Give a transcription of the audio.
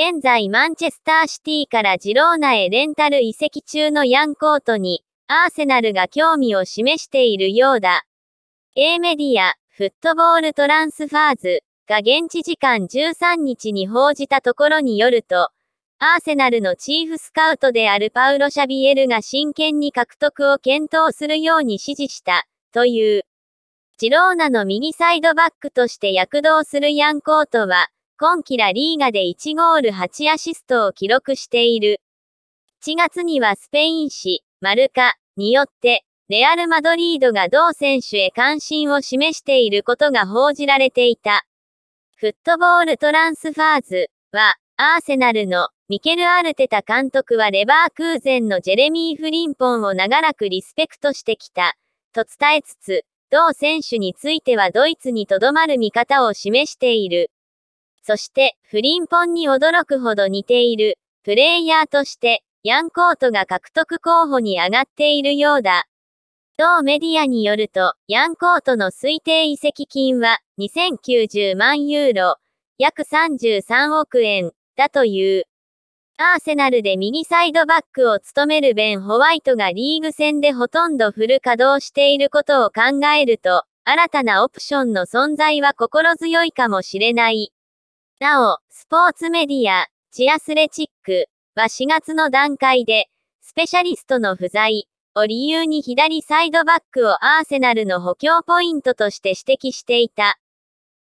現在マンチェスターシティからジローナへレンタル移籍中のヤンコートに、アーセナルが興味を示しているようだ。A メディア、フットボールトランスファーズが現地時間13日に報じたところによると、アーセナルのチーフスカウトであるパウロ・シャビエルが真剣に獲得を検討するように指示した、という。ジローナの右サイドバックとして躍動するヤンコートは、今季ラリーガで1ゴール8アシストを記録している。1月にはスペイン紙、マルカによって、レアル・マドリードが同選手へ関心を示していることが報じられていた。フットボールトランスファーズは、アーセナルのミケル・アルテタ監督はレバークーゼンのジェレミー・フリンポンを長らくリスペクトしてきた、と伝えつつ、同選手についてはドイツにとどまる見方を示している。そして、フリンポンに驚くほど似ている、プレイヤーとして、ヤンコートが獲得候補に上がっているようだ。同メディアによると、ヤンコートの推定移籍金は2090万ユーロ、約33億円だという。アーセナルで右サイドバックを務めるベン・ホワイトがリーグ戦でほとんどフル稼働していることを考えると、新たなオプションの存在は心強いかもしれない。なお、スポーツメディア、チアスレチックは4月の段階で、スペシャリストの不在を理由に左サイドバックをアーセナルの補強ポイントとして指摘していた。